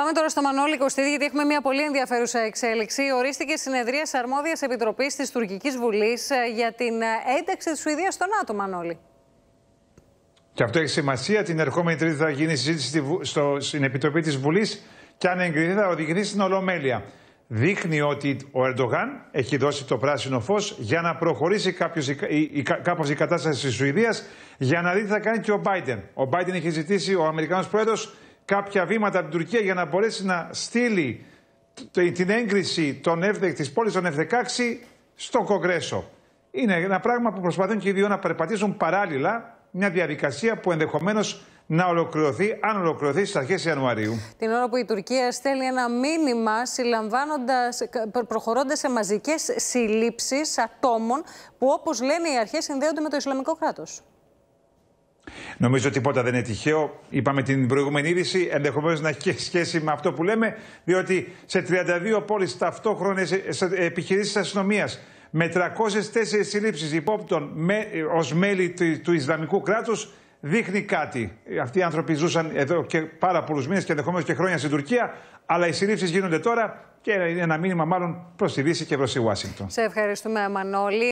Πάμε τώρα στο Μανώλη Κωστίδη, γιατί έχουμε μια πολύ ενδιαφέρουσα εξέλιξη. Ορίστηκε συνεδρία αρμόδιας επιτροπής της Τουρκικής Βουλής ε, για την ε, ένταξη της Σουηδίας στο ΝΑΤΟ, Μανώλη. Και αυτό έχει σημασία. Την ερχόμενη Τρίτη θα γίνει συζήτηση στο, στην Επιτροπή της Βουλής και αν εγκριθεί θα οδηγηθεί στην Ολομέλεια. Δείχνει ότι ο Ερντογάν έχει δώσει το πράσινο φως για να προχωρήσει κάπω η, η, η κατάσταση της Σουηδίας για να δει τι θα κάνει και ο Biden. Ο Biden έχει ζητήσει, ο Αμερικανός Πρόεδρος, κάποια βήματα από την Τουρκία για να μπορέσει να στείλει την έγκριση των F, της πόλης των F-16 στο Κογκρέσο. Είναι ένα πράγμα που προσπαθούν και οι δύο να περπατήσουν παράλληλα μια διαδικασία που ενδεχομένως να ολοκληρωθεί, αν ολοκληρωθεί στις αρχές Ιανουαρίου. Την ώρα που η Τουρκία στέλνει ένα μήνυμα συλλαμβάνοντας, προχωρώντας σε μαζικές συλλήψεις ατόμων που όπως λένε οι αρχές συνδέονται με το Ισλαμικό κράτος. Νομίζω ότι τίποτα δεν είναι τυχαίο. Είπαμε την προηγούμενη είδηση, ενδεχομένως να έχει σχέση με αυτό που λέμε, διότι σε 32 πόλει ταυτόχρονε επιχειρήσει αστυνομίας με 304 συλλήψεις υπόπτων με, ως μέλη του, του Ισλαμικού κράτους δείχνει κάτι. Αυτοί οι άνθρωποι ζούσαν εδώ και πάρα πολλούς μήνες και ενδεχομένως και χρόνια στην Τουρκία, αλλά οι συλλήψεις γίνονται τώρα και είναι ένα μήνυμα μάλλον προς τη Δύση και προς τη Ουάσιγκτον. Σε ευχαριστούμε Μανώλη.